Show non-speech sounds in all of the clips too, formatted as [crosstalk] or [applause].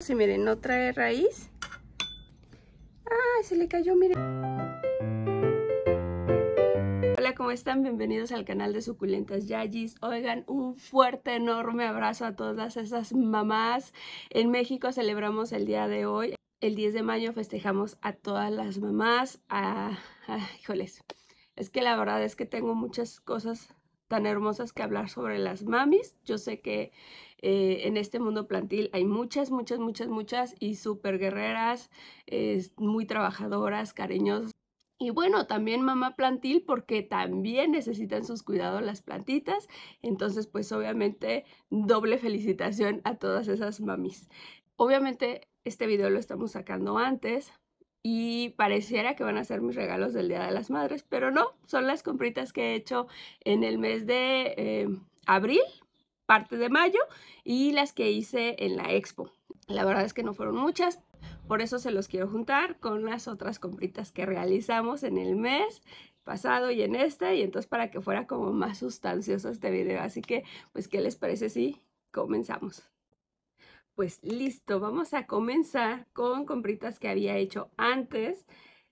Si miren, no trae raíz. ¡Ay, se le cayó! Miren. Hola, ¿cómo están? Bienvenidos al canal de Suculentas Yagis. Oigan, un fuerte, enorme abrazo a todas esas mamás. En México celebramos el día de hoy. El 10 de mayo festejamos a todas las mamás. A, híjoles, es que la verdad es que tengo muchas cosas tan hermosas que hablar sobre las mamis. Yo sé que eh, en este mundo plantil hay muchas, muchas, muchas, muchas y súper guerreras, muy trabajadoras, cariñosas. Y bueno, también mamá plantil porque también necesitan sus cuidados las plantitas. Entonces, pues obviamente, doble felicitación a todas esas mamis. Obviamente, este video lo estamos sacando antes y pareciera que van a ser mis regalos del Día de las Madres, pero no, son las compritas que he hecho en el mes de eh, abril, parte de mayo y las que hice en la expo. La verdad es que no fueron muchas, por eso se los quiero juntar con las otras compritas que realizamos en el mes pasado y en este, y entonces para que fuera como más sustancioso este video. Así que, pues, ¿qué les parece si comenzamos? Pues listo, vamos a comenzar con compritas que había hecho antes,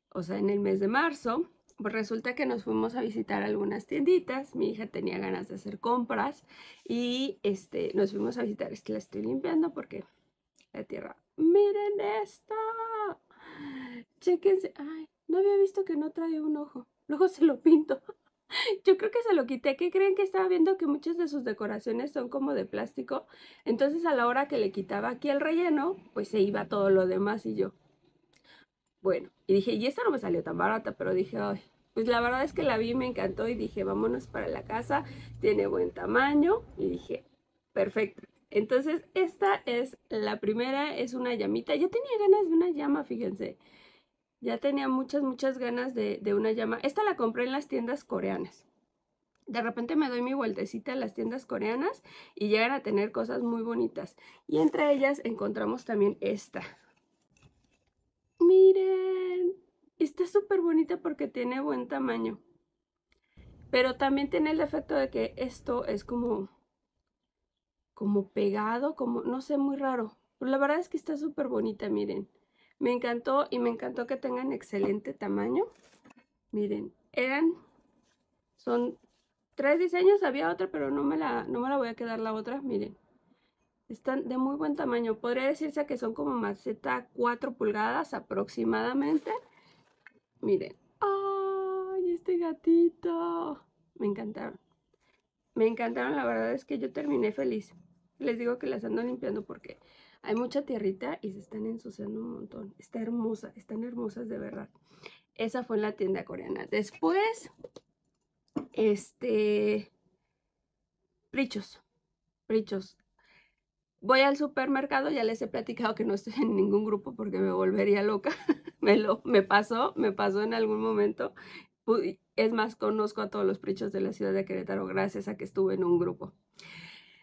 o sea, en el mes de marzo pues resulta que nos fuimos a visitar algunas tienditas, mi hija tenía ganas de hacer compras y este, nos fuimos a visitar, es que la estoy limpiando porque la tierra, miren esto, chequense, ay, no había visto que no traía un ojo, luego se lo pinto. [laughs] Yo creo que se lo quité. ¿Qué creen que estaba viendo? Que muchas de sus decoraciones son como de plástico. Entonces a la hora que le quitaba aquí el relleno, pues se iba todo lo demás y yo. Bueno, y dije, y esta no me salió tan barata, pero dije, ay, pues la verdad es que la vi, me encantó y dije, vámonos para la casa, tiene buen tamaño y dije, perfecto. Entonces, esta es la primera, es una llamita. Ya tenía ganas de una llama, fíjense. Ya tenía muchas, muchas ganas de, de una llama. Esta la compré en las tiendas coreanas. De repente me doy mi vueltecita a las tiendas coreanas y llegan a tener cosas muy bonitas. Y entre ellas encontramos también esta. bonita porque tiene buen tamaño. Pero también tiene el efecto de que esto es como, como pegado, como, no sé, muy raro. la verdad es que está súper bonita, miren. Me encantó y me encantó que tengan excelente tamaño. Miren, eran, son tres diseños, había otra, pero no me la, no me la voy a quedar la otra, miren. Están de muy buen tamaño, podría decirse que son como maceta 4 pulgadas aproximadamente. Miren. ¡Ay, este gatito! Me encantaron. Me encantaron, la verdad es que yo terminé feliz. Les digo que las ando limpiando porque hay mucha tierrita y se están ensuciando un montón. Está hermosa, están hermosas de verdad. Esa fue en la tienda coreana. Después, este... Prichos. Prichos. Voy al supermercado, ya les he platicado que no estoy en ningún grupo porque me volvería loca. [laughs] me, lo, me pasó, me pasó en algún momento. Es más, conozco a todos los prichos de la ciudad de Querétaro gracias a que estuve en un grupo.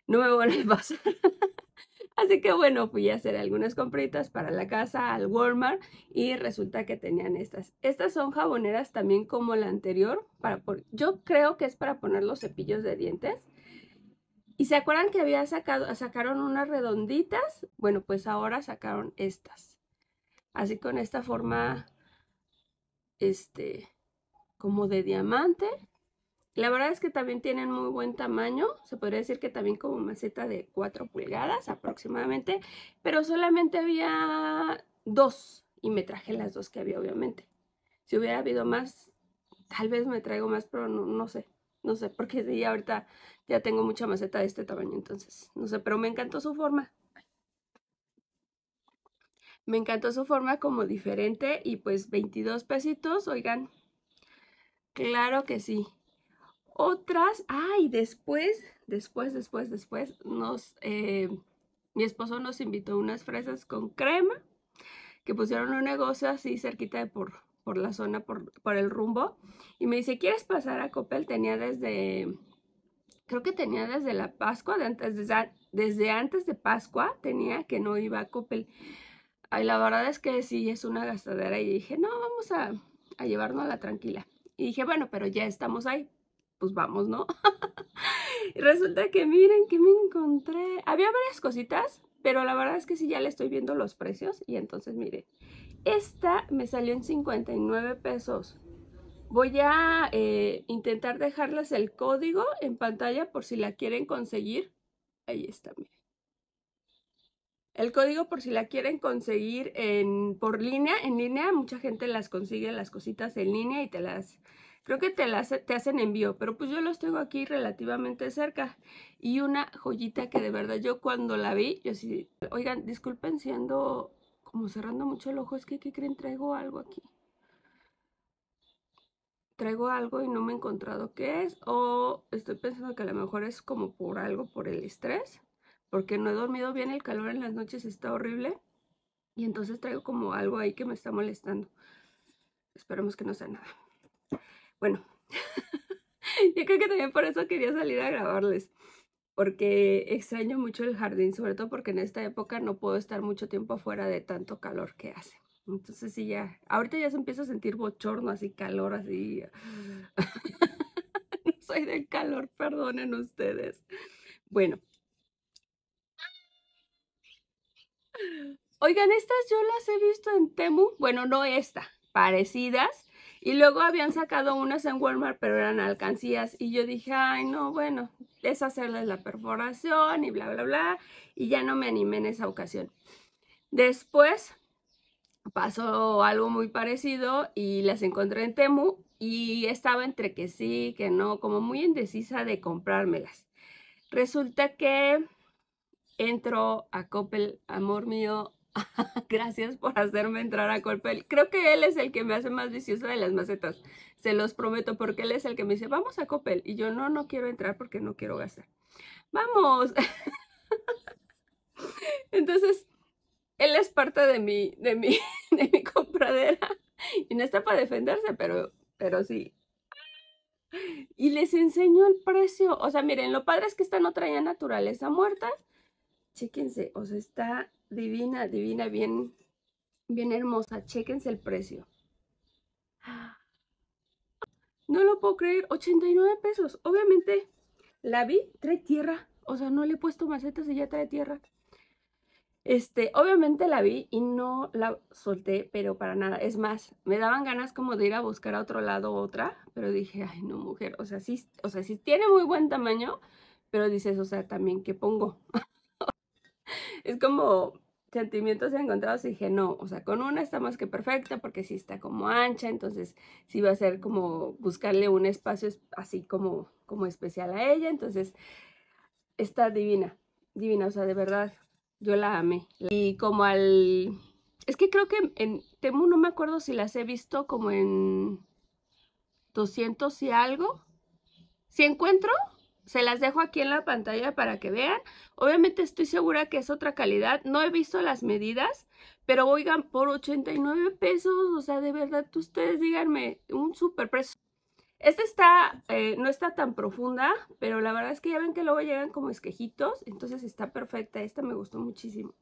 No me a pasar. [laughs] Así que bueno, fui a hacer algunas compritas para la casa al Walmart y resulta que tenían estas. Estas son jaboneras también como la anterior. Para por... Yo creo que es para poner los cepillos de dientes y se acuerdan que había sacado, sacaron unas redonditas, bueno, pues ahora sacaron estas. Así con esta forma, este, como de diamante. La verdad es que también tienen muy buen tamaño, se podría decir que también como maceta de 4 pulgadas aproximadamente, pero solamente había dos y me traje las dos que había obviamente. Si hubiera habido más, tal vez me traigo más, pero no, sé, no sé, porque sí, ahorita ya tengo mucha maceta de este tamaño, entonces, no sé, pero me encantó su forma. Me encantó su forma como diferente y pues 22 pesitos, oigan, claro que sí. Otras, ay, después, después, después, después, nos, eh, mi esposo nos invitó unas fresas con crema que pusieron un negocio así cerquita de por, por la zona, por, por el rumbo. Y me dice, ¿quieres pasar a Copel Tenía desde creo que tenía desde la Pascua, antes, desde, antes de Pascua tenía que no iba a Coppel. la verdad es que sí, es una gastadera y dije, no, vamos a, llevarnos a la tranquila. Y dije, bueno, pero ya estamos ahí, pues vamos, ¿no? y [laughs] resulta que miren que me encontré. Había varias cositas, pero la verdad es que sí, ya le estoy viendo los precios y entonces miren, esta me salió en 59 pesos. Voy a eh, intentar dejarles el código en pantalla por si la quieren conseguir. Ahí está, miren. El código por si la quieren conseguir en, por línea, en línea, mucha gente las consigue las cositas en línea y te las, creo que te las te hacen envío, pero pues yo los tengo aquí relativamente cerca. Y una joyita que de verdad yo cuando la vi, yo sí, oigan, disculpen siendo como cerrando mucho el ojo, es que ¿qué creen? Traigo algo aquí traigo algo y no me he encontrado qué es, o estoy pensando que a lo mejor es como por algo, por el estrés, porque no he dormido bien, el calor en las noches está horrible, y entonces traigo como algo ahí que me está molestando. Esperemos que no sea nada. Bueno, [laughs] yo creo que también por eso quería salir a grabarles, porque extraño mucho el jardín, sobre todo porque en esta época no puedo estar mucho tiempo afuera de tanto calor que hace. Entonces sí, ya. Ahorita ya se empieza a sentir bochorno, así calor, así. [laughs] no soy del calor, perdonen ustedes. Bueno. Oigan, estas yo las he visto en Temu. Bueno, no esta, parecidas. Y luego habían sacado unas en Walmart, pero eran alcancías. Y yo dije, ay, no, bueno, es hacerles la perforación y bla, bla, bla. Y ya no me animé en esa ocasión. Después pasó algo muy parecido y las encontré en Temu y estaba entre que sí, que no, como muy indecisa de comprármelas. Resulta que entro a Coppel, amor mío, [laughs] gracias por hacerme entrar a Coppel. Creo que él es el que me hace más viciosa de las macetas, se los prometo, porque él es el que me dice, vamos a Coppel. Y yo, no, no quiero entrar porque no quiero gastar. Vamos. [laughs] Entonces, él es parte de mi, de mi, [laughs] de mi compradera [laughs] y no está para defenderse, pero, pero sí. Y les enseño el precio. O sea, miren, lo padre es que esta no traía naturaleza muerta. Chéquense, o sea, está divina, divina, bien, bien hermosa. Chéquense el precio. No lo puedo creer, 89 pesos. Obviamente la vi, trae tierra. O sea, no le he puesto macetas y ya trae tierra. Este, obviamente la vi y no la solté, pero para nada. Es más, me daban ganas como de ir a buscar a otro lado otra, pero dije, ay, no, mujer, o sea, sí, o sea, sí tiene muy buen tamaño, pero dices, o sea, también, ¿qué pongo? [laughs] es como sentimientos encontrados y dije, no, o sea, con una está más que perfecta porque sí está como ancha, entonces sí va a ser como buscarle un espacio así como, como especial a ella, entonces está divina, divina, o sea, de verdad, yo la amé. Y como al... Es que creo que en Temu no me acuerdo si las he visto como en 200 y algo. Si encuentro, se las dejo aquí en la pantalla para que vean. Obviamente estoy segura que es otra calidad. No he visto las medidas, pero oigan, por 89 pesos, o sea, de verdad, ustedes díganme, un super precio. Esta está, eh, no está tan profunda, pero la verdad es que ya ven que luego llegan como esquejitos, entonces está perfecta. Esta me gustó muchísimo.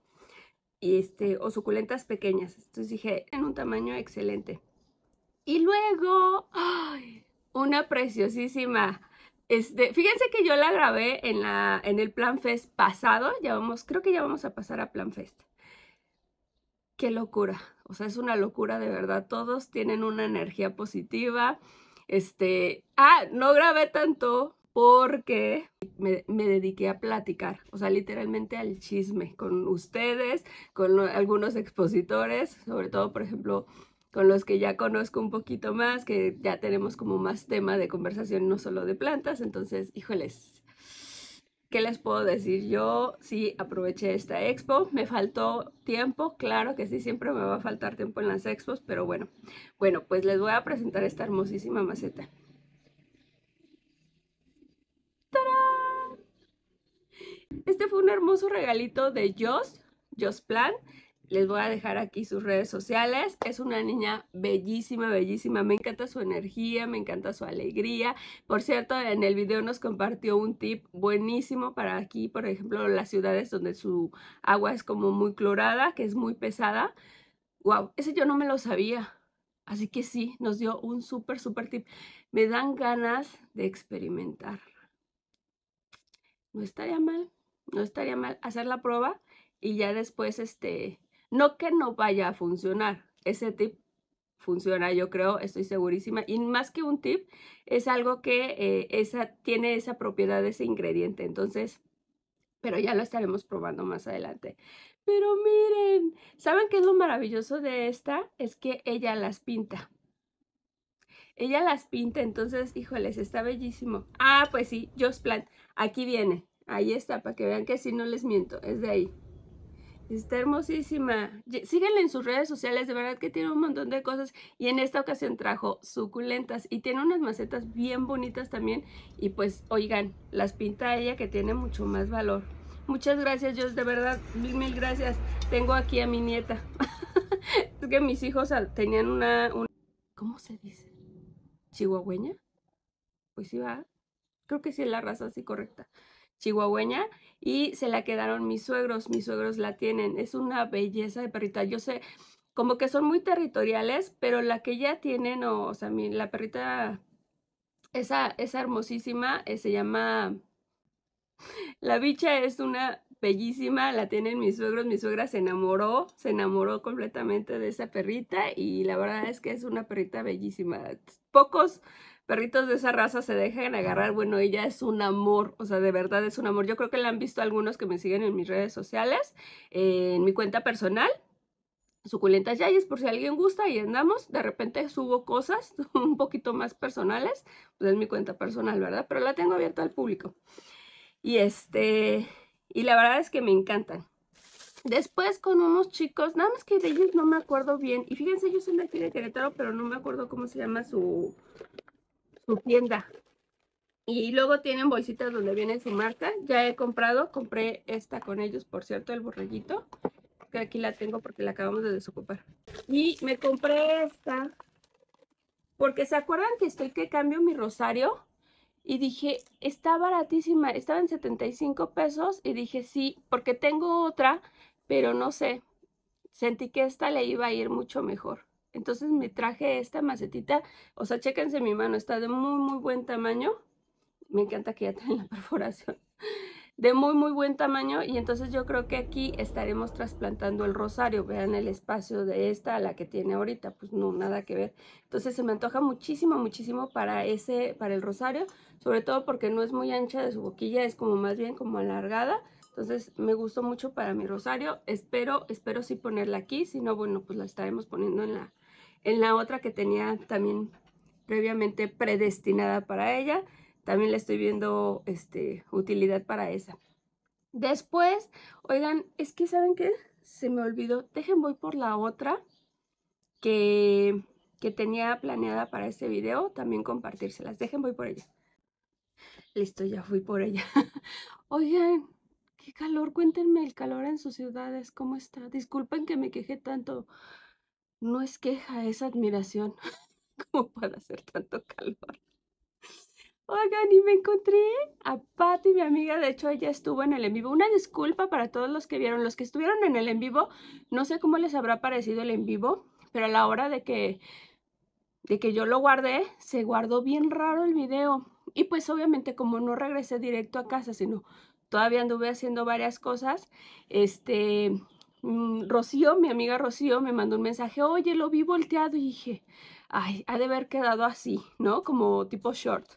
Y este, o suculentas pequeñas. Entonces dije, en un tamaño excelente. Y luego, ¡ay! una preciosísima. Este, fíjense que yo la grabé en, la, en el Plan Fest pasado. Ya vamos, creo que ya vamos a pasar a Plan Fest. Qué locura. O sea, es una locura de verdad. Todos tienen una energía positiva. Este, ah, no grabé tanto porque me, dediqué a platicar, o sea, literalmente al chisme con ustedes, con algunos expositores, sobre todo, por ejemplo, con los que ya conozco un poquito más, que ya tenemos como más tema de conversación, no solo de plantas, entonces, híjoles, ¿Qué les puedo decir? Yo sí aproveché esta expo, me faltó tiempo, claro que sí, siempre me va a faltar tiempo en las expos, pero bueno, bueno, pues les voy a presentar esta hermosísima maceta. ¡Tarán! Este fue un hermoso regalito de Joss, Joss Plan, les voy a dejar aquí sus redes sociales. Es una niña bellísima, bellísima. Me encanta su energía, me encanta su alegría. Por cierto, en el video nos compartió un tip buenísimo para aquí, por ejemplo, las ciudades donde su agua es como muy clorada, que es muy pesada. Wow, ese yo no me lo sabía. Así que sí, nos dio un súper, súper tip. Me dan ganas de experimentar. No estaría mal, no estaría mal hacer la prueba y ya después este no que no vaya a funcionar, ese tip funciona, yo creo, estoy segurísima. Y más que un tip, es algo que eh, esa, tiene esa propiedad, ese ingrediente. Entonces, pero ya lo estaremos probando más adelante. Pero miren, ¿saben qué es lo maravilloso de esta? Es que ella las pinta. Ella las pinta, entonces, híjoles, está bellísimo. Ah, pues sí, plant aquí viene. Ahí está, para que vean que si no les miento, es de ahí. Está hermosísima. síguela en sus redes sociales, de verdad que tiene un montón de cosas y en esta ocasión trajo suculentas y tiene unas macetas bien bonitas también y pues oigan, las pinta ella que tiene mucho más valor. Muchas gracias Dios, de verdad, mil mil gracias. Tengo aquí a mi nieta. [laughs] es que mis hijos tenían una, una... ¿Cómo se dice? ¿Chihuahueña? Pues sí va. Creo que sí es la raza así correcta chihuahueña y se la quedaron mis suegros, mis suegros la tienen, es una belleza de perrita, yo sé, como que son muy territoriales, pero la que ya tienen, o, sea, mi, la perrita, esa, es hermosísima, eh, se llama, la bicha es una bellísima, la tienen mis suegros, mi suegra se enamoró, se enamoró completamente de esa perrita y la verdad es que es una perrita bellísima, pocos perritos de esa raza se dejan agarrar. Bueno, ella es un amor, o sea, de verdad es un amor. Yo creo que la han visto algunos que me siguen en mis redes sociales, eh, en mi cuenta personal. Suculentas Yayes, por si alguien gusta y andamos. De repente subo cosas [laughs] un poquito más personales, pues es mi cuenta personal, ¿verdad? Pero la tengo abierta al público. Y este, y la verdad es que me encantan. Después con unos chicos, nada más que de ellos no me acuerdo bien. Y fíjense, yo soy de aquí de Querétaro, pero no me acuerdo cómo se llama su, su tienda. Y luego tienen bolsitas donde viene su marca. Ya he comprado, compré esta con ellos, por cierto, el borreguito. Que aquí la tengo porque la acabamos de desocupar. Y me compré esta. Porque se acuerdan que estoy que cambio mi rosario. Y dije, está baratísima. Estaba en 75 pesos. Y dije, sí, porque tengo otra. Pero no sé. Sentí que esta le iba a ir mucho mejor. Entonces me traje esta macetita, o sea, chéquense mi mano, está de muy, muy buen tamaño. Me encanta que ya traen la [laughs] perforación. De muy, muy buen tamaño y entonces yo creo que aquí estaremos trasplantando el rosario. Vean el espacio de esta a la que tiene ahorita, pues no, nada que ver. Entonces se me antoja muchísimo, muchísimo para ese, para el rosario, sobre todo porque no es muy ancha de su boquilla, es como más bien como alargada. Entonces me gustó mucho para mi rosario. Espero, espero sí ponerla aquí. Si no, bueno, pues la estaremos poniendo en la, en la otra que tenía también previamente predestinada para ella, también le estoy viendo este, utilidad para esa. Después, oigan, es que ¿saben que Se me olvidó, dejen voy por la otra que, que tenía planeada para este video, también compartírselas, dejen voy por ella. Listo, ya fui por ella. [laughs] oigan, qué calor, cuéntenme el calor en sus ciudades, ¿cómo está? Disculpen que me queje tanto, no es queja, es admiración. [laughs] ¿Cómo puede hacer tanto calor? Oigan, y me encontré a Patti, mi amiga. De hecho, ella estuvo en el en vivo. Una disculpa para todos los que vieron. Los que estuvieron en el en vivo, no sé cómo les habrá parecido el en vivo, pero a la hora de que, de que yo lo guardé, se guardó bien raro el video. Y pues obviamente como no regresé directo a casa, sino todavía anduve haciendo varias cosas, este, Mm, Rocío, mi amiga Rocío, me mandó un mensaje, oye, lo vi volteado y dije, ay, ha de haber quedado así, ¿no? Como tipo short.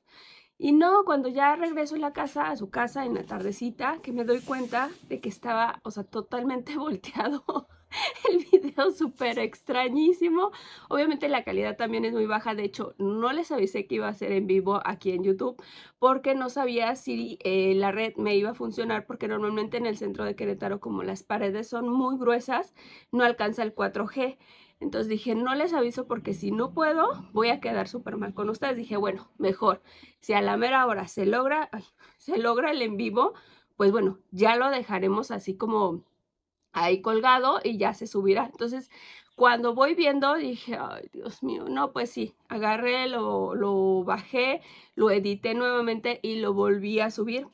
Y no, cuando ya regreso a la casa, a su casa en la tardecita, que me doy cuenta de que estaba, o sea, totalmente [laughs] volteado. [laughs] el video súper extrañísimo. Obviamente la calidad también es muy baja, de hecho no les avisé que iba a ser en vivo aquí en YouTube porque no sabía si eh, la red me iba a funcionar porque normalmente en el centro de Querétaro como las paredes son muy gruesas, no alcanza el 4G. Entonces dije, no les aviso porque si no puedo, voy a quedar súper mal con ustedes. Dije, bueno, mejor, si a la mera hora se logra, se logra el en vivo, pues bueno, ya lo dejaremos así como ahí colgado y ya se subirá. Entonces, cuando voy viendo, dije, ay, Dios mío, no, pues sí, agarré, lo, bajé, lo edité nuevamente y lo volví a subir.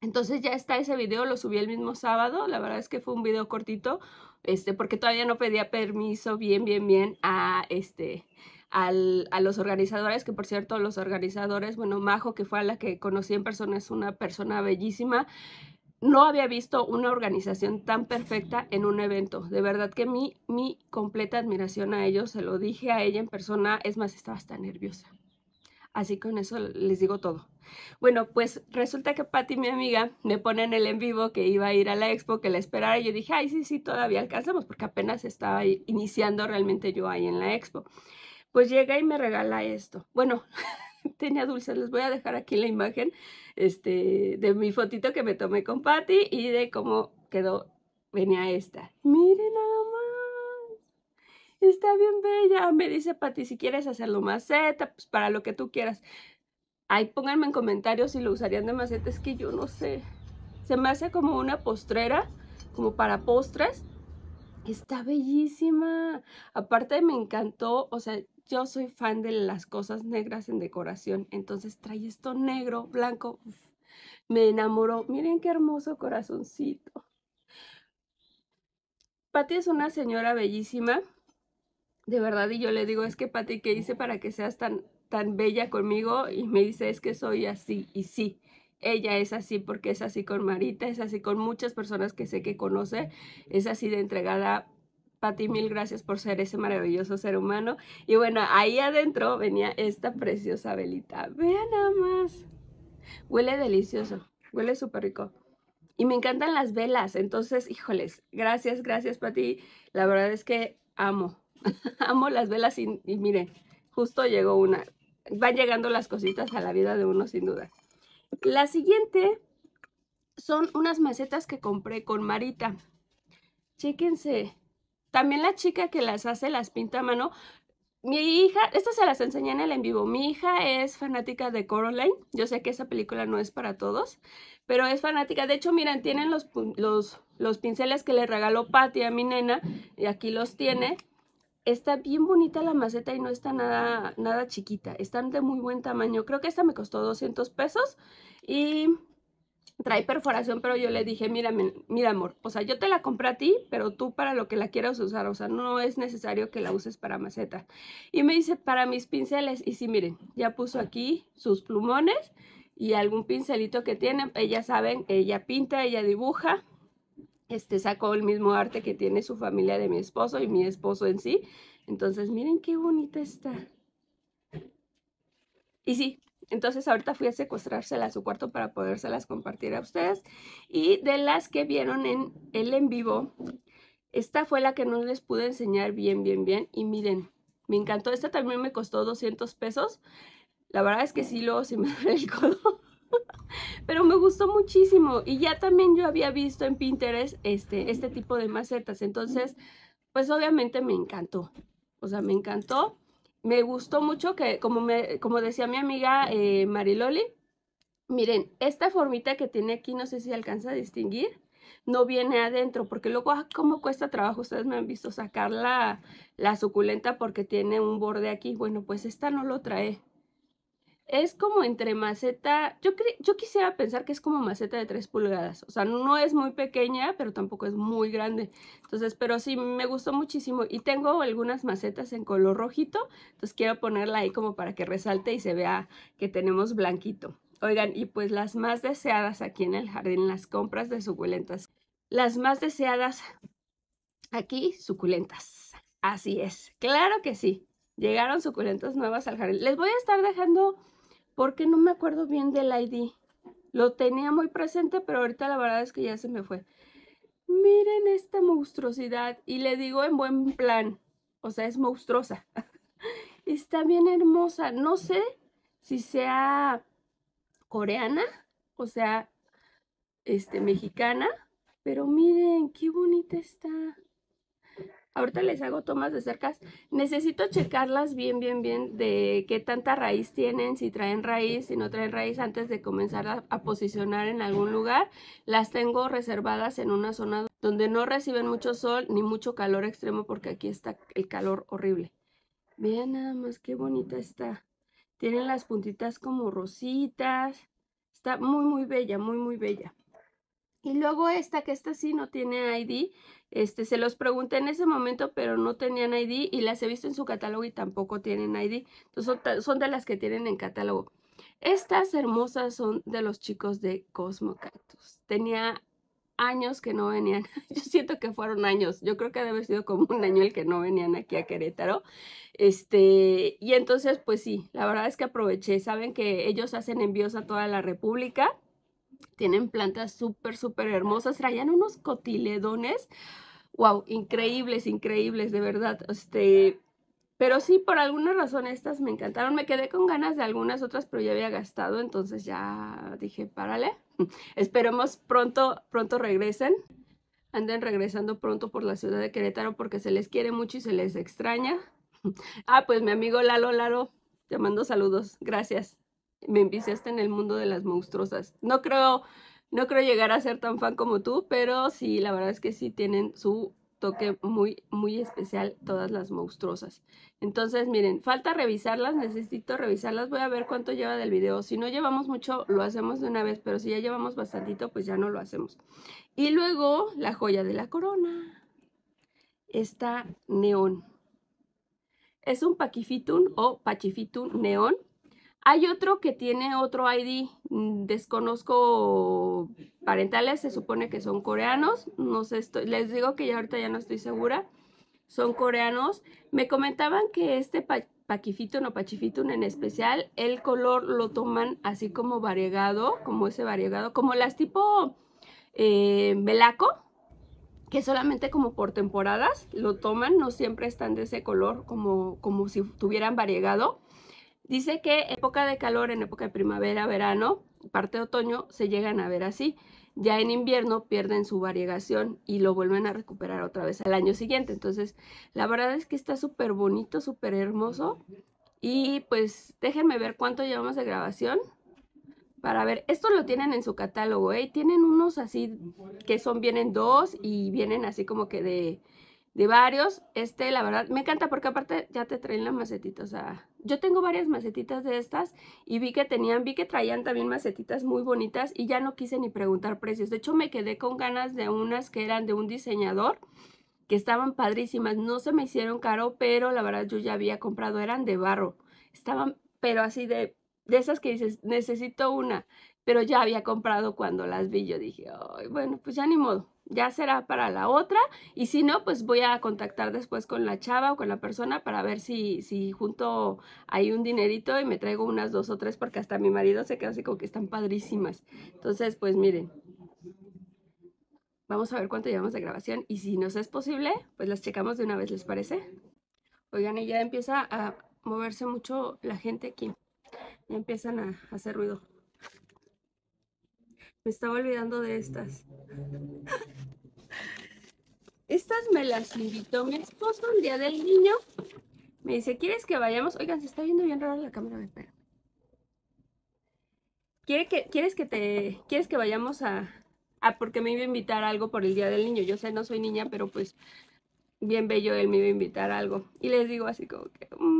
Entonces ya está ese video, lo subí el mismo sábado, la verdad es que fue un video cortito, este, porque todavía no pedía permiso bien, bien, bien a, este, a los organizadores, que por cierto, los organizadores, bueno, Majo, que fue a la que conocí en persona, es una persona bellísima, no había visto una organización tan perfecta en un evento. De verdad que mi, mi completa admiración a ellos, se lo dije a ella en persona, es más, estaba hasta nerviosa. Así con eso les digo todo. Bueno, pues resulta que Patty, mi amiga, me pone en el en vivo que iba a ir a la expo, que la esperara. Y yo dije, ay, sí, sí, todavía alcanzamos, porque apenas estaba iniciando realmente yo ahí en la expo. Pues llega y me regala esto. Bueno, [laughs] [laughs] tenía dulce, Les voy a dejar aquí la imagen este, de mi fotito que me tomé con Patty y de cómo quedó, venía esta. Miren nada más. Está bien bella. Me dice Patty, si quieres hacerlo maceta, pues para lo que tú quieras. Ahí pónganme en comentarios si lo usarían de maceta. Es que yo no sé. Se me hace como una postrera, como para postres. Está bellísima. Aparte me encantó, o sea, yo soy fan de las cosas negras en decoración, entonces trae esto negro, blanco, me enamoró. Miren qué hermoso corazoncito. Patty es una señora bellísima, de verdad, y yo le digo, es que Patty, ¿qué hice para que seas tan, tan bella conmigo? Y me dice, es que soy así, y sí, ella es así porque es así con Marita, es así con muchas personas que sé que conoce, es así de entregada Pati, mil gracias por ser ese maravilloso ser humano. Y bueno, ahí adentro venía esta preciosa velita. Vean nada más. Huele delicioso, huele súper rico. Y me encantan las velas, entonces, híjoles, gracias, gracias Pati. La verdad es que amo, [laughs] amo las velas y, miren, justo llegó una. Van llegando las cositas a la vida de uno sin duda. La siguiente son unas macetas que compré con Marita. Chéquense, también la chica que las hace, las pinta a mano. Mi hija, esto se las enseñé en el en vivo. Mi hija es fanática de Coraline. Yo sé que esa película no es para todos, pero es fanática. De hecho, miren, tienen los, los, pinceles que le regaló Patty a mi nena. Y aquí los tiene está bien bonita la maceta y no está nada, nada chiquita. Están de muy buen tamaño. Creo que esta me costó 200 pesos. Y trae perforación, pero yo le dije, mira, mira amor, o sea, yo te la compré a ti, pero tú para lo que la quieras usar, o sea, no es necesario que la uses para maceta. Y me dice, para mis pinceles, y sí, miren, ya puso aquí sus plumones y algún pincelito que tienen, ella saben, ella pinta, ella dibuja, este sacó el mismo arte que tiene su familia de mi esposo y mi esposo en sí, entonces miren qué bonita está. Y sí, entonces ahorita fui a secuestrárselas a su cuarto para podérselas compartir a ustedes. Y de las que vieron en el en vivo, esta fue la que no les pude enseñar bien, bien, bien. Y miren, me encantó. Esta también me costó 200 pesos. La verdad es que sí, luego se me [laughs] duele el codo. [laughs] Pero me gustó muchísimo. Y ya también yo había visto en Pinterest este, este tipo de macetas. Entonces, pues obviamente me encantó. O sea, me encantó me gustó mucho que, como, me, como decía mi amiga eh, Mariloli, miren, esta formita que tiene aquí, no sé si alcanza a distinguir, no viene adentro, porque luego, como ah, ¿cómo cuesta trabajo? Ustedes me han visto sacar la, la suculenta porque tiene un borde aquí. Bueno, pues esta no lo trae es como entre maceta, yo, yo quisiera pensar que es como maceta de 3 pulgadas, o sea, no es muy pequeña, pero tampoco es muy grande, entonces, pero sí, me gustó muchísimo y tengo algunas macetas en color rojito, entonces quiero ponerla ahí como para que resalte y se vea que tenemos blanquito. Oigan, y pues las más deseadas aquí en el jardín, las compras de suculentas, las más deseadas aquí, suculentas, así es, claro que sí, llegaron suculentas nuevas al jardín. Les voy a estar dejando porque no me acuerdo bien del ID. Lo tenía muy presente, pero ahorita la verdad es que ya se me fue. Miren esta monstruosidad. Y le digo en buen plan. O sea, es monstruosa. [laughs] Está bien hermosa. No sé si sea coreana, o sea, este, mexicana. Pero miren, qué bonita está. Ahorita les hago tomas de cercas. Necesito checarlas bien, bien, bien de qué tanta raíz tienen, si traen raíz, si no traen raíz antes de comenzar a, posicionar en algún lugar. Las tengo reservadas en una zona donde no reciben mucho sol ni mucho calor extremo porque aquí está el calor horrible. Vean nada más qué bonita está. Tienen las puntitas como rositas. Está muy, muy bella, muy, muy bella. Y luego esta, que esta sí no tiene ID, este, se los pregunté en ese momento, pero no tenían ID y las he visto en su catálogo y tampoco tienen ID. Entonces son, de las que tienen en catálogo. Estas hermosas son de los chicos de Cosmo Tenía años que no venían. [laughs] Yo siento que fueron años. Yo creo que debe haber sido como un año el que no venían aquí a Querétaro. Este, y entonces, pues sí, la verdad es que aproveché. Saben que ellos hacen envíos a toda la República. Tienen plantas súper, súper hermosas. Traían unos cotiledones. Wow, increíbles, increíbles, de verdad. Este, pero sí, por alguna razón estas me encantaron. Me quedé con ganas de algunas otras, pero ya había gastado, entonces ya dije, párale. [laughs] Esperemos pronto, pronto regresen. Anden regresando pronto por la ciudad de Querétaro porque se les quiere mucho y se les extraña. [laughs] Ah, pues mi amigo Lalo, Lalo, te mando saludos. Gracias me enviciaste en el mundo de las monstruosas. No creo, no creo llegar a ser tan fan como tú, pero sí, la verdad es que sí tienen su toque muy, muy especial todas las monstruosas. Entonces, miren, falta revisarlas, necesito revisarlas, voy a ver cuánto lleva del video. Si no llevamos mucho, lo hacemos de una vez, pero si ya llevamos bastantito, pues ya no lo hacemos. Y luego, la joya de la corona. Está neón. Es un paquifitun o pachifitum neón hay otro que tiene otro ID, mm, desconozco parentales, se supone que son coreanos, no sé, estoy, les digo que yo ahorita ya no estoy segura, son coreanos. Me comentaban que este paquifitun paquifito, no pachifitun en especial, el color lo toman así como variegado, como ese variegado, como las tipo eh, que solamente como por temporadas lo toman, no siempre están de ese color, como, como si tuvieran variegado. Dice que en época de calor, en época de primavera, verano, parte de otoño, se llegan a ver así. Ya en invierno pierden su variegación y lo vuelven a recuperar otra vez al año siguiente. Entonces, la verdad es que está súper bonito, súper hermoso. Y pues déjenme ver cuánto llevamos de grabación para ver. Esto lo tienen en su catálogo, ¿eh? Tienen unos así que son, vienen dos y vienen así como que de, de varios. Este, la verdad, me encanta porque aparte ya te traen la macetitos o yo tengo varias macetitas de estas y vi que tenían, vi que traían también macetitas muy bonitas y ya no quise ni preguntar precios. De hecho, me quedé con ganas de unas que eran de un diseñador que estaban padrísimas. No se me hicieron caro, pero la verdad yo ya había comprado, eran de barro. Estaban, pero así de, de esas que dices, necesito una, pero ya había comprado cuando las vi. Yo dije, bueno, pues ya ni modo ya será para la otra y si no, pues voy a contactar después con la chava o con la persona para ver si, si junto hay un dinerito y me traigo unas dos o tres porque hasta mi marido se queda así como que están padrísimas. Entonces, pues miren, vamos a ver cuánto llevamos de grabación y si nos es posible, pues las checamos de una vez, ¿les parece? Oigan, y ya empieza a moverse mucho la gente aquí, ya empiezan a hacer ruido. Me estaba olvidando de estas me las invitó mi esposo el día del niño. Me dice, ¿quieres que vayamos? Oigan, se está viendo bien raro la cámara, espera ¿Quieres que, ¿Quieres que te... ¿Quieres que vayamos a... a... porque me iba a invitar algo por el día del niño. Yo sé, no soy niña, pero pues bien bello él me iba a invitar algo. Y les digo así como que... Mm,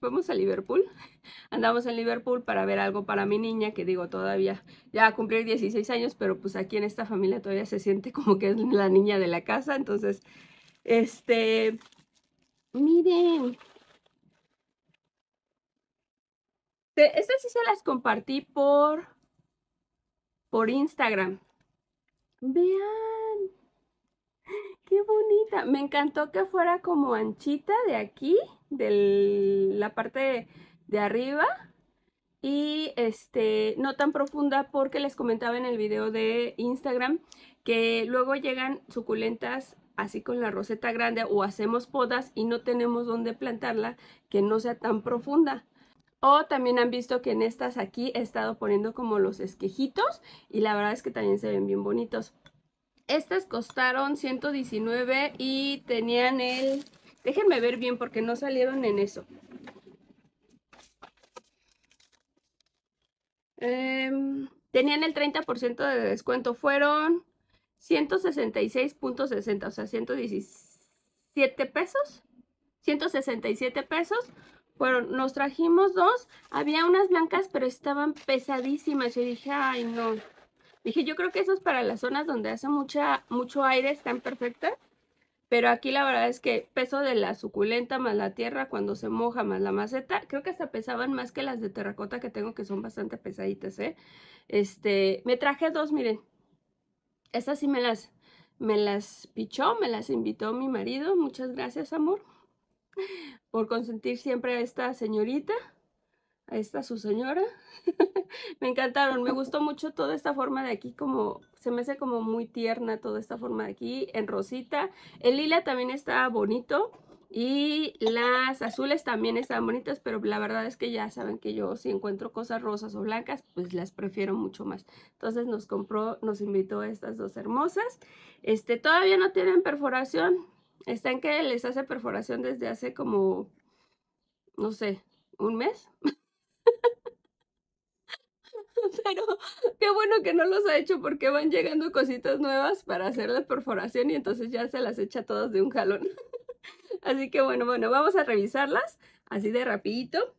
Fuimos a Liverpool. [laughs] Andamos en Liverpool para ver algo para mi niña, que digo, todavía ya a cumplir 16 años, pero pues aquí en esta familia todavía se siente como que es la niña de la casa. Entonces, este, miren. Estas sí se las compartí por, por Instagram. Vean. [laughs] ¡Qué bonita! Me encantó que fuera como anchita de aquí, de la parte de arriba. Y este, no tan profunda porque les comentaba en el video de Instagram que luego llegan suculentas así con la roseta grande o hacemos podas y no tenemos dónde plantarla que no sea tan profunda. O también han visto que en estas aquí he estado poniendo como los esquejitos y la verdad es que también se ven bien bonitos. Estas costaron 119 y tenían el... Déjenme ver bien porque no salieron en eso. Em, tenían el 30% de descuento. Fueron 166.60, o sea, 117 pesos. 167 pesos. fueron nos trajimos dos. Había unas blancas, pero estaban pesadísimas. Yo dije, ay, no. Dije, yo creo que eso es para las zonas donde hace mucha, mucho aire, están perfectas. Pero aquí la verdad es que peso de la suculenta más la tierra cuando se moja más la maceta, creo que hasta pesaban más que las de terracota que tengo que son bastante pesaditas, ¿eh? Este, me traje dos, miren. Estas sí me las, me las pichó, me las invitó mi marido. Muchas gracias, amor, por consentir siempre a esta señorita. Ahí está su señora. [laughs] me encantaron, me gustó mucho toda esta forma de aquí, como se me hace como muy tierna toda esta forma de aquí, en rosita. El lila también está bonito y las azules también están bonitas, pero la verdad es que ya saben que yo si encuentro cosas rosas o blancas, pues las prefiero mucho más. Entonces nos compró, nos invitó estas dos hermosas. Este, todavía no tienen perforación, están que les hace perforación desde hace como, no sé, un mes. [laughs] [laughs] pero qué bueno que no los ha hecho porque van llegando cositas nuevas para hacer la perforación y entonces ya se las echa todas de un jalón. [laughs] Así que bueno, bueno, vamos a revisarlas así de rapidito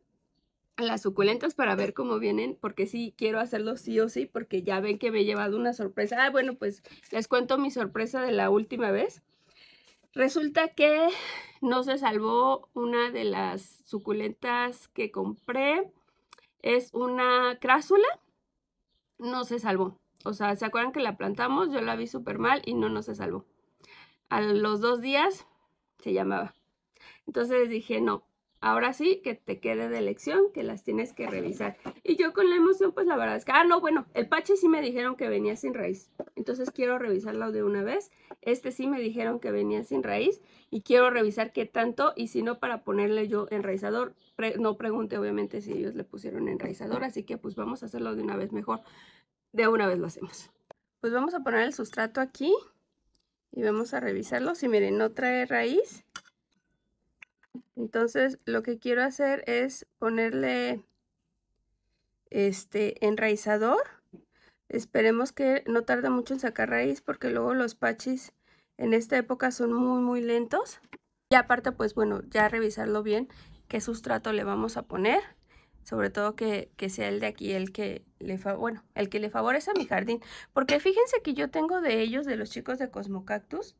las suculentas para ver cómo vienen, porque sí quiero hacerlo sí o sí, porque ya ven que me he llevado una sorpresa. Ah, bueno, pues les cuento mi sorpresa de la última vez. Resulta que no se salvó una de las suculentas que compré es una crásula, no se salvó. O sea, ¿se acuerdan que la plantamos? Yo la vi súper mal y no, no se salvó. A los dos días se llamaba. Entonces dije, no, ahora sí que te quede de lección, que las tienes que revisar. Y yo con la emoción, pues la verdad es que, ah, no, bueno, el pache sí me dijeron que venía sin raíz, entonces quiero revisarlo de una vez. Este sí me dijeron que venía sin raíz y quiero revisar qué tanto y si no para ponerle yo enraizador. no pregunte obviamente si ellos le pusieron enraizador, así que pues vamos a hacerlo de una vez mejor. De una vez lo hacemos. Pues vamos a poner el sustrato aquí y vamos a revisarlo. Si miren, no trae raíz, entonces lo que quiero hacer es ponerle este enraizador. Esperemos que no tarde mucho en sacar raíz porque luego los pachis en esta época son muy muy lentos. Y aparte pues bueno, ya revisarlo bien qué sustrato le vamos a poner. Sobre todo que, sea el de aquí el que, le bueno, el que le favorece a mi jardín. Porque fíjense que yo tengo de ellos, de los chicos de Cosmocactus,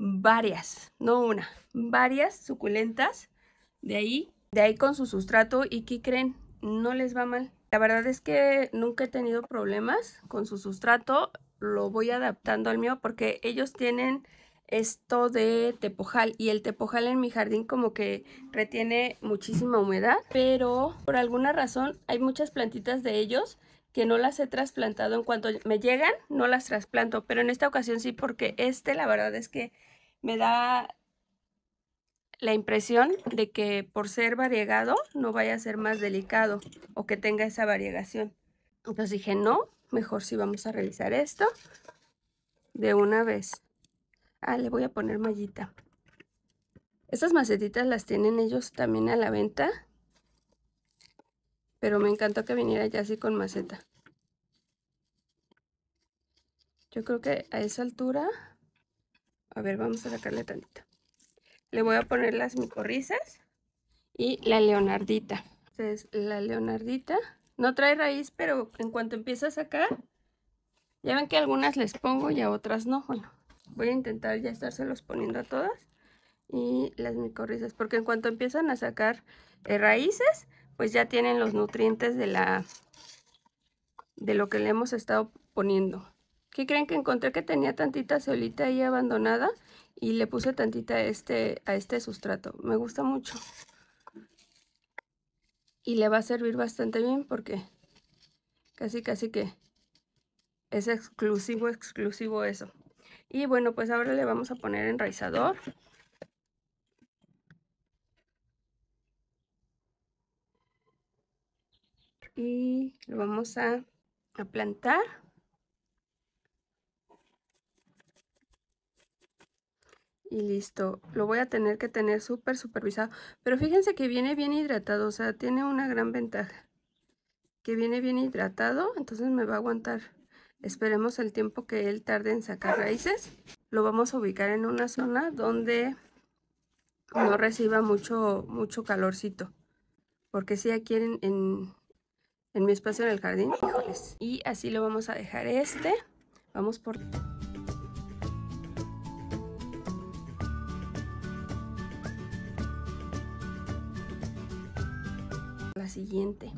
varias, no una, varias suculentas de ahí, de ahí con su sustrato y que creen, no les va mal. La verdad es que nunca he tenido problemas con su sustrato, lo voy adaptando al mío porque ellos tienen esto de tepojal y el tepojal en mi jardín como que retiene muchísima humedad, pero por alguna razón hay muchas plantitas de ellos que no las he trasplantado en cuanto me llegan, no las trasplanto, pero en esta ocasión sí porque este la verdad es que me da la impresión de que por ser variegado no vaya a ser más delicado o que tenga esa variegación. Entonces dije, no, mejor si vamos a realizar esto de una vez. Ah, le voy a poner mallita. Estas macetitas las tienen ellos también a la venta. Pero me encantó que viniera ya así con maceta. Yo creo que a esa altura a ver, vamos a sacarle tantito. Le voy a poner las micorrizas y la leonardita. Entonces, la leonardita no trae raíz, pero en cuanto empieza a sacar, ya ven que algunas les pongo y a otras no. Bueno, voy a intentar ya estárselos poniendo a todas y las micorrizas, porque en cuanto empiezan a sacar eh, raíces, pues ya tienen los nutrientes de la de lo que le hemos estado poniendo. ¿Qué creen que encontré que tenía tantita solita ahí abandonada? Y le puse tantita a este, a este sustrato. Me gusta mucho. Y le va a servir bastante bien porque casi casi que es exclusivo, exclusivo eso. Y bueno, pues ahora le vamos a poner enraizador. Y lo vamos a, a plantar. y listo. Lo voy a tener que tener súper supervisado. Pero fíjense que viene bien hidratado, o sea, tiene una gran ventaja. Que viene bien hidratado, entonces me va a aguantar. Esperemos el tiempo que él tarde en sacar raíces. Lo vamos a ubicar en una zona donde no reciba mucho, mucho calorcito. Porque si aquí en, mi espacio en el jardín, híjoles. Y así lo vamos a dejar este. Vamos por... siguiente.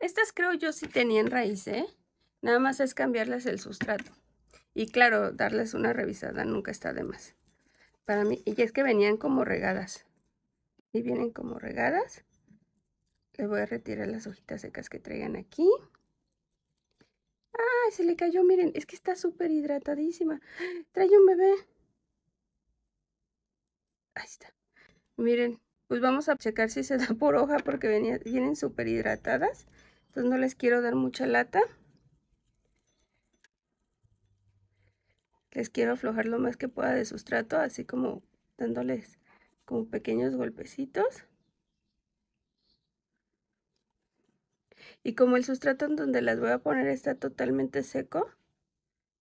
Estas creo yo si tenían raíz, ¿eh? Nada más es cambiarles el sustrato. Y claro, darles una revisada nunca está de más. Para mí, y es que venían como regadas. Y vienen como regadas. le voy a retirar las hojitas secas que traigan aquí. ¡Ay, se le cayó! Miren, es que está súper hidratadísima. Trae un bebé. Ahí está. Miren, pues vamos a checar si se da por hoja porque vienen súper hidratadas. Entonces no les quiero dar mucha lata. Les quiero aflojar lo más que pueda de sustrato, así como dándoles como pequeños golpecitos. Y como el sustrato en donde las voy a poner está totalmente seco,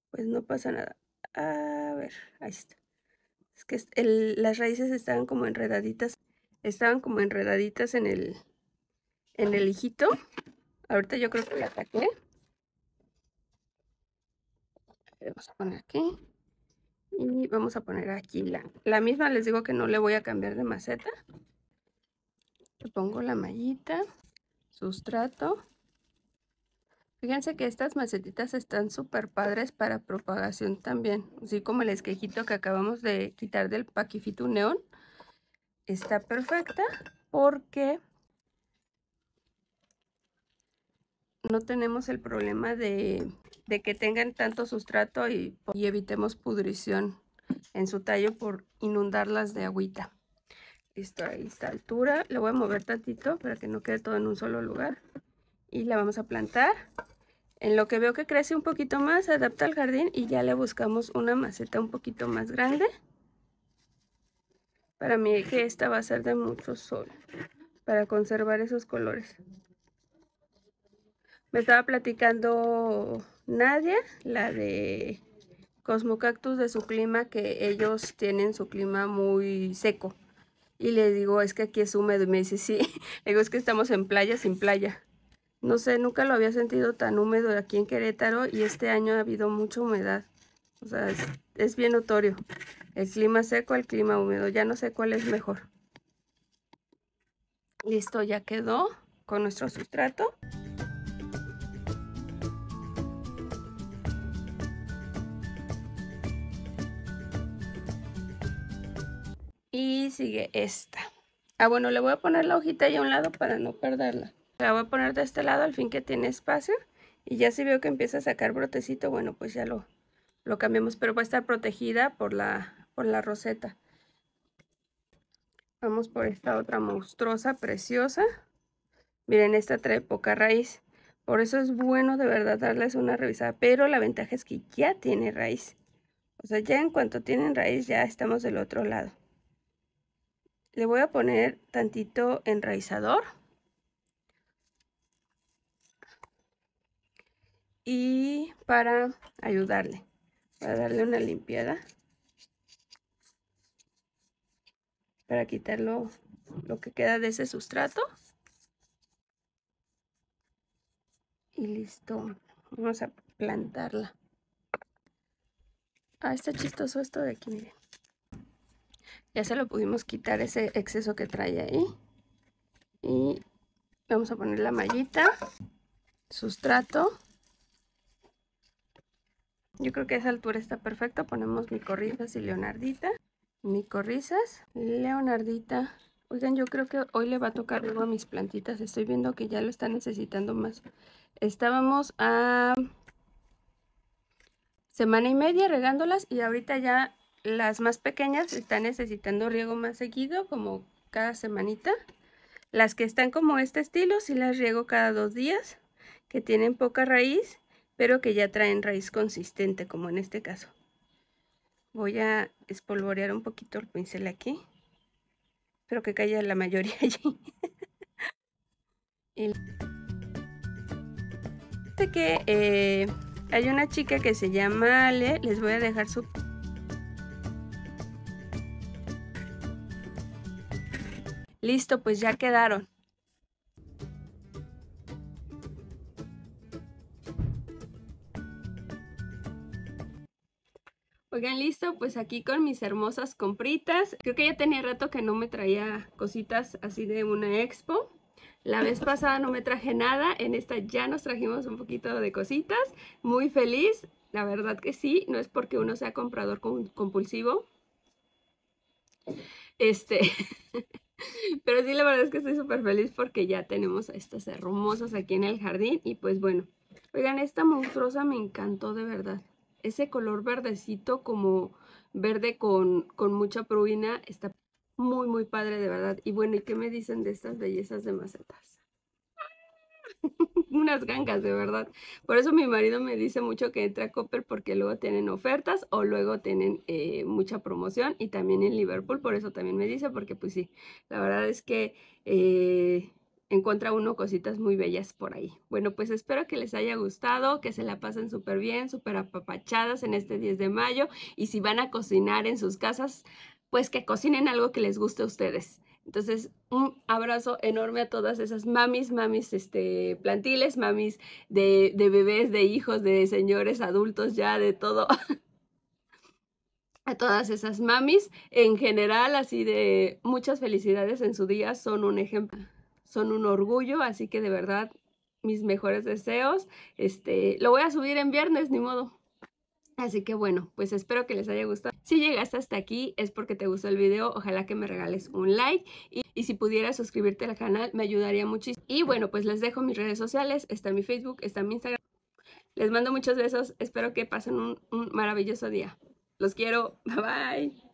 pues no pasa nada. A ver, ahí está. Es que las raíces estaban como enredaditas estaban como enredaditas en el, en el hijito. Ahorita yo creo que la saqué. Vamos a poner aquí. Y vamos a poner aquí la, la misma. Les digo que no le voy a cambiar de maceta. Le pongo la mallita, sustrato. Fíjense que estas macetitas están súper padres para propagación también. Así como el esquejito que acabamos de quitar del paquifito neón está perfecta porque no tenemos el problema de, que tengan tanto sustrato y, evitemos pudrición en su tallo por inundarlas de agüita. Listo, ahí está altura. Le voy a mover tantito para que no quede todo en un solo lugar. Y la vamos a plantar. En lo que veo que crece un poquito más, adapta al jardín y ya le buscamos una maceta un poquito más grande. Para mí que esta va a ser de mucho sol para conservar esos colores. Me estaba platicando Nadia, la de Cosmocactus, de su clima, que ellos tienen su clima muy seco. Y le digo, es que aquí es húmedo. Y me dice, sí. [laughs] Le digo, es que estamos en playa sin playa. No sé, nunca lo había sentido tan húmedo aquí en Querétaro y este año ha habido mucha humedad. O sea, es, bien notorio. El clima seco, el clima húmedo. Ya no sé cuál es mejor. Listo, ya quedó con nuestro sustrato. Y sigue esta. Ah, bueno, le voy a poner la hojita ahí a un lado para no perderla. La voy a poner de este lado al fin que tiene espacio. Y ya si veo que empieza a sacar brotecito, bueno, pues ya lo, lo cambiamos, pero va a estar protegida por la, por la roseta. Vamos por esta otra monstruosa, preciosa. Miren, esta trae poca raíz. Por eso es bueno de verdad darles una revisada. Pero la ventaja es que ya tiene raíz. O sea, ya en cuanto tienen raíz, ya estamos del otro lado. Le voy a poner tantito enraizador. Y para ayudarle para darle una limpiada. Para quitarlo lo que queda de ese sustrato. Y listo. Vamos a plantarla. Ah, está chistoso esto de aquí, miren. Ya se lo pudimos quitar ese exceso que trae ahí. Y vamos a poner la mallita, sustrato yo creo que esa altura está perfecta. Ponemos micorrizas y leonardita. Micorrizas, leonardita. Oigan, yo creo que hoy le va a tocar riego a mis plantitas. Estoy viendo que ya lo está necesitando más. Estábamos a semana y media regándolas y ahorita ya las más pequeñas están necesitando riego más seguido, como cada semanita. Las que están como este estilo, sí las riego cada dos días, que tienen poca raíz pero que ya traen raíz consistente, como en este caso. Voy a espolvorear un poquito el pincel aquí. Espero que caiga la mayoría [laughs] allí. que eh, hay una chica que se llama Ale, les voy a dejar su... Listo, pues ya quedaron. Oigan, listo, pues aquí con mis hermosas compritas. Creo que ya tenía rato que no me traía cositas así de una expo. La vez pasada no me traje nada, en esta ya nos trajimos un poquito de cositas. Muy feliz, la verdad que sí, no es porque uno sea comprador compulsivo. Este, [laughs] pero sí, la verdad es que estoy súper feliz porque ya tenemos a estas hermosas aquí en el jardín. Y pues bueno, oigan, esta monstruosa me encantó de verdad ese color verdecito como verde con, mucha pruina, está muy, muy padre de verdad. Y bueno, ¿y qué me dicen de estas bellezas de macetas? [laughs] unas gangas, de verdad. Por eso mi marido me dice mucho que entre a Copper porque luego tienen ofertas o luego tienen eh, mucha promoción y también en Liverpool, por eso también me dice, porque pues sí, la verdad es que eh, encuentra uno cositas muy bellas por ahí. Bueno, pues espero que les haya gustado, que se la pasen súper bien, súper apapachadas en este 10 de mayo y si van a cocinar en sus casas, pues que cocinen algo que les guste a ustedes. Entonces, un abrazo enorme a todas esas mamis, mamis este, plantiles, mamis de, de bebés, de hijos, de señores, adultos ya, de todo [laughs] a todas esas mamis en general, así de muchas felicidades en su día, son un ejemplo son un orgullo, así que de verdad, mis mejores deseos. Este, lo voy a subir en viernes, ni modo. Así que bueno, pues espero que les haya gustado. Si llegaste hasta aquí es porque te gustó el video, ojalá que me regales un like y, si pudieras suscribirte al canal me ayudaría muchísimo. Y bueno, pues les dejo mis redes sociales, está mi Facebook, está mi Instagram. Les mando muchos besos, espero que pasen un, un maravilloso día. Los quiero, [laughs] bye bye.